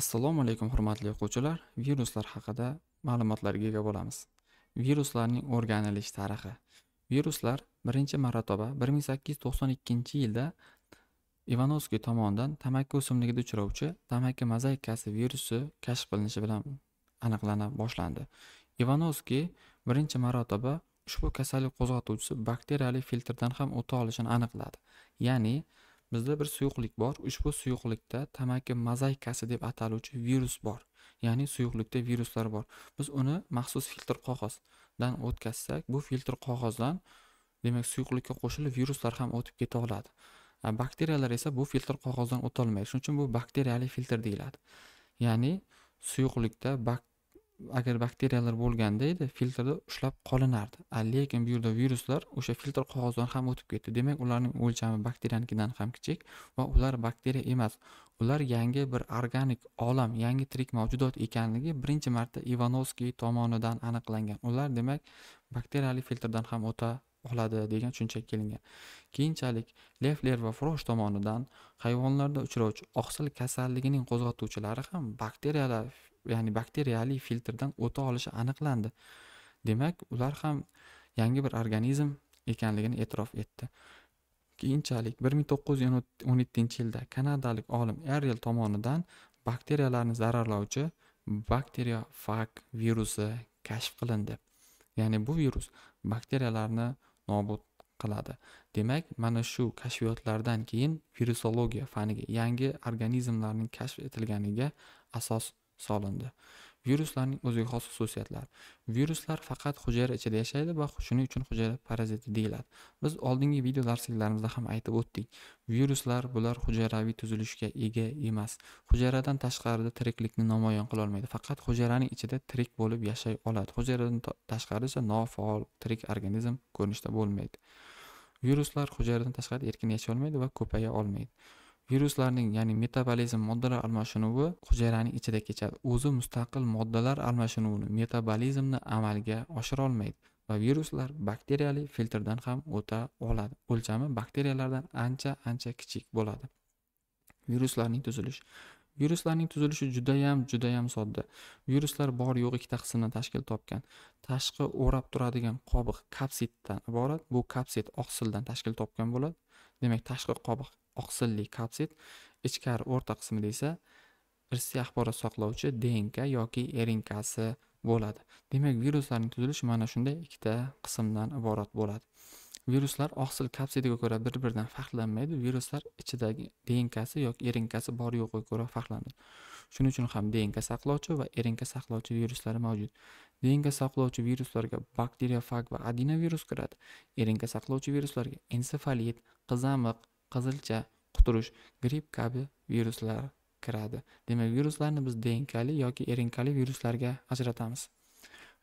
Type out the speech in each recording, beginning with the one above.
assalomu alaykum hurmatli o'quvchilar viruslar haqida ma'lumotlarga ega bo'lamiz viruslarning o'rganilish tarixi viruslar birinchi marotaba 1892 yilda ivanovskiy tomonidan tamaki o'simligida uchrovchi tamaki mozaikasi virusi kashf qilinishi bilan aniqlana boshlandi ivanovskiy birinchi marotaba ushbu kasallik qo'zg'atuvchisi bakteriyali filtrdan ham o'ta olishini aniqladi ya'ni bizda bir suyuqlik bor ushbu suyuqlikda tamaki mozaikasi deb ataluvchi virus bor ya'ni suyuqlikda viruslar bor biz uni maxsus filtr qog'ozdan o'tkazsak bu filtr qog'ozdan demak suyuqlikka qo'shilib viruslar ham o'tib keta oladi bakteriyalar esa bu filtr qog'ozdan o'tolmaydi shuning uchun bu bakteriyali filtr deyiladi ya'ni suyuqlikda bak agar bakteriyalar bo'lganda edi filtrda ushlab qolinardi lekin bu yerda viruslar o'sha filtr qog'ozidan ham o'tib ketdi demak ularning o'lchami bakteriyanikidan ham kichik va ular bakteriya emas ular yangi bir organik olam yangi tirik mavjudot ekanligi birinchi marta ivanovskiy tomonidan aniqlangan ular demak bakteriyali filtrdan ham o'ta oladi degan tushunchaga kelingan keyinchalik lefler va frosh tomonidan hayvonlarda uchrovchi oqsil kasalligining qo'zg'atuvchilari ham bakteriyalar ya'ni bakteriyali filtrdan o'ta olishi aniqlandi demak ular ham yangi bir organizm ekanligini e'tirof etdi keyinchalik bir ming to'qqiz yuz o'n yettinchi yilda kanadalik olim errel tomonidan bakteriyalarni zararlovchi bakteriofag virusi kashf qilindi ya'ni bu virus bakteriyalarni nobud qiladi demak mana shu kashfiyotlardan keyin virusologiya faniga yangi organizmlarning kashf etilganiga asos solindi viruslarning o'ziga xos xususiyatlari viruslar faqat hujayra ichida yashaydi va shuning uchun hujayra paraziti deyiladi biz oldingi video darsliklarimizda ham aytib o'tdik viruslar bular hujayraviy tuzilishga ega emas hujayradan tashqarida tiriklikni namoyon qilolmaydi faqat hujayraning ichida tirik bo'lib yashay oladi hujayradan tashqari esa nofaol tirik organizm ko'rinishda bo'lmaydi viruslar hujayradan tashqari erkin yashay olmaydi va ko'paya olmaydi viruslarning ya'ni metabolizm moddalar almashinuvi hujayraning ichida kechadi o'zi mustaqil moddalar almashinuvini metabolizmni amalga oshirolmaydi va viruslar bakteriyali filtrdan ham o'ta oladi o'lchami bakteriyalardan ancha ancha kichik bo'ladi viruslarning tuzilishi viruslarning tuzilishi judayam judayam sodda viruslar bor yo'q ikkita qismdan tashkil topgan tashqi o'rab turadigan qobiq kapsiddan iborat bu kapsid oqsildan tashkil topgan bo'ladi demak tashqi qobiq oqsilli kapsid ichkari o'rta qismida esa irsiy axborot saqlovchi dnk yoki rnkasi bo'ladi demak viruslarning tuzilishi mana shunday ikkita qismdan iborat bo'ladi viruslar oqsil kapsidiga ko'ra bir biridan farqlanmaydi viruslar ichidagi dnkasi yoki rnkasi bor yo'qiga ko'ra farqlanadi shuning uchun ham dnk saqlovchi va rnk saqlovchi viruslar mavjud dnk saqlovchi viruslarga bakteriofag va adenovirus kiradi rnk saqlovchi viruslarga ensefalit qizamiq qizilcha quturish gripp kabi viruslar kiradi demak viruslarni biz dnkli yoki rnkli viruslarga ajratamiz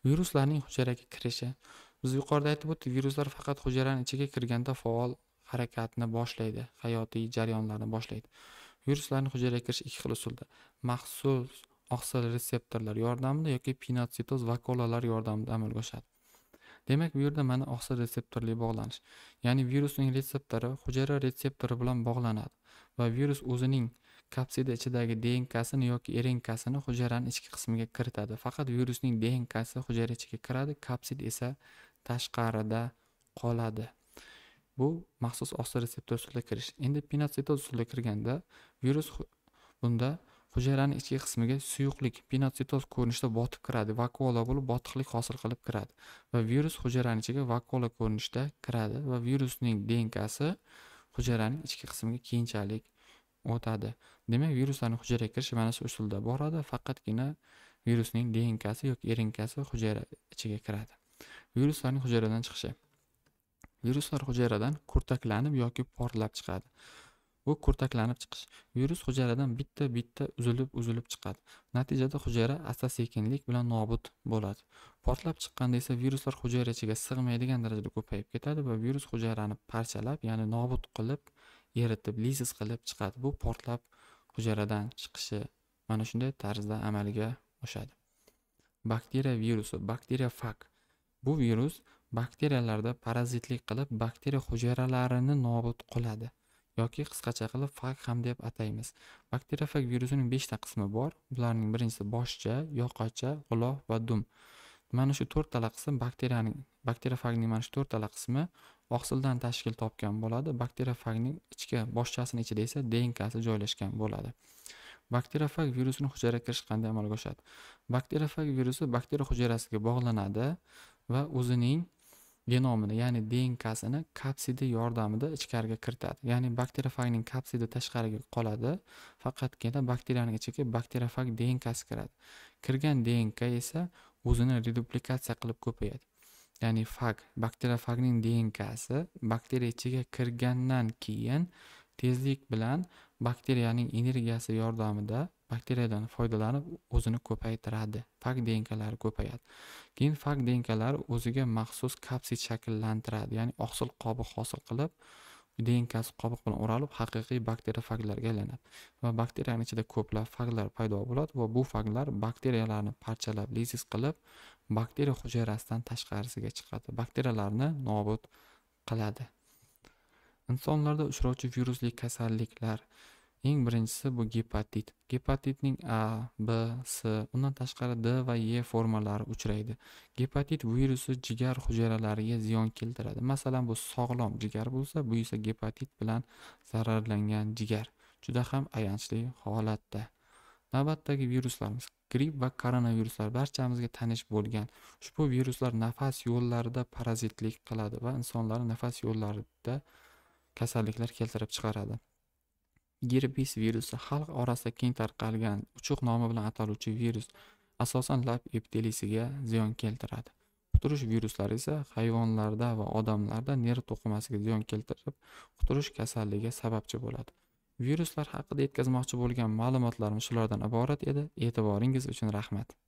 viruslarning hujayraga kirishi biz yuqorida aytib o'tdik viruslar faqat hujayrani ichiga kirganda faol harakatni boshlaydi hayotiy jarayonlarni boshlaydi viruslarni hujayraga kirish ikki xil usulda maxsus oqsil retseptorlar yordamida yoki pinotsitoz vakolalar yordamida amalga oshadi demak bu yerda mana oqsil retseptorli bog'lanish ya'ni virusning retseptori hujayra retseptori bilan bog'lanadi va virus o'zining kapsida ichidagi dnksini yoki rnksini hujayraning ichki qismiga kiritadi faqat virusning dnksi hujayra ichiga kiradi kapsid esa tashqarida qoladi bu maxsus oqsil retseptor usulida kirish endi pinotsitoz usulida kirganda virus bunda hujayrani ichki qismiga suyuqlik pinotsitoz ko'rinishida botib kiradi vakuola bo'lib botiqlik hosil qilib kiradi va virus hujayraning ichiga vakuola ko'rinishda kiradi va virusning dnkasi hujayraning ichki qismiga keyinchalik o'tadi demak viruslarni hujayraga kirishi mana shu usulda boradi faqatgina virusning dnkasi yoki rnkasi hujayra ichiga kiradi viruslarning hujayradan chiqishi viruslar hujayradan kurtaklanib yoki portlab chiqadi bu kurtaklanib chiqish virus hujayradan bitta bitta uzilib uzilib chiqadi natijada hujayra asta sekinlik bilan nobud bo'ladi portlab chiqqanda esa viruslar hujayra ichiga sig'maydigan darajada ko'payib ketadi va virus hujayrani parchalab ya'ni nobud qilib eritib lizis qilib chiqadi bu portlab hujayradan chiqishi mana shunday tarzda amalga oshadi bakteriya virusi bakteriya fak bu virus bakteriyalarda parazitlik qilib bakteriya hujayralarini nobud qiladi yoki qisqacha qilib fag ham deb ataymiz bakteriofag virusining beshta qismi bor bularning birinchisi boshcha yoqacha g'ulof va dum mana shu to'rttala qism bakteriyaning bakteriofagning mana shu to'rttala qismi oqsildan tashkil topgan bo'ladi bakteriofagning ichki boshchasini ichida esa dnkasi joylashgan bo'ladi bakteriofag virusini hujayraga kirish qanday amalga oshadi bakteriofag virusi bakteriya hujayrasiga bog'lanadi va o'zining genomini ya'ni dnkasini kapsidi yordamida ichkariga kiritadi ya'ni bakteriofagning kapsidi tashqariga qoladi faqatgina bakteriyani ichiga bakteriofag dnkasi kiradi kirgan dnk esa o'zini reduplikatsiya qilib ko'payadi ya'ni fag bakteriofagning dnkasi bakteriya ichiga kirgandan keyin tezlik bilan bakteriyaning energiyasi yordamida bakteriyadan foydalanib o'zini ko'paytiradi fag dnklari ko'payadi keyin fag dnklari o'ziga maxsus kapsid shakllantiradi ya'ni oqsil qobiq hosil qilib dnkasi qobiq bilan o'ralib haqiqiy bakteriofaglarga aylanadi va bakteriyani ichida ko'plab faglar paydo bo'ladi va bu faglar bakteriyalarni parchalab lizis qilib bakteriya hujayrasidan tashqarisiga chiqadi bakteriyalarni nobud qiladi insonlarda uchrovchi virusli kasalliklar eng birinchisi bu gepatit gepatitning a b s undan tashqari d va e formalari uchraydi gepatit virusi jigar hujayralariga ziyon keltiradi masalan bu sog'lom jigar bo'lsa bu esa gepatit bilan zararlangan jigar juda ham ayanchli holatda navbatdagi viruslarimiz gripp va koronaviruslar barchamizga tanish bo'lgan ushbu viruslar nafas yo'llarida parazitlik qiladi va insonlarni nafas yo'llarida kasalliklar keltirib chiqaradi gerpes virusi xalq orasida keng tarqalgan uchuq nomi bilan ataluvchi virus asosan lab epitelisiga ziyon keltiradi quturish viruslari esa hayvonlarda va odamlarda nerv to'qimasiga ziyon keltirib quturish kasalligiga sababchi bo'ladi viruslar haqida yetkazmoqchi bo'lgan ma'lumotlarim shulardan iborat edi e'tiboringiz uchun rahmat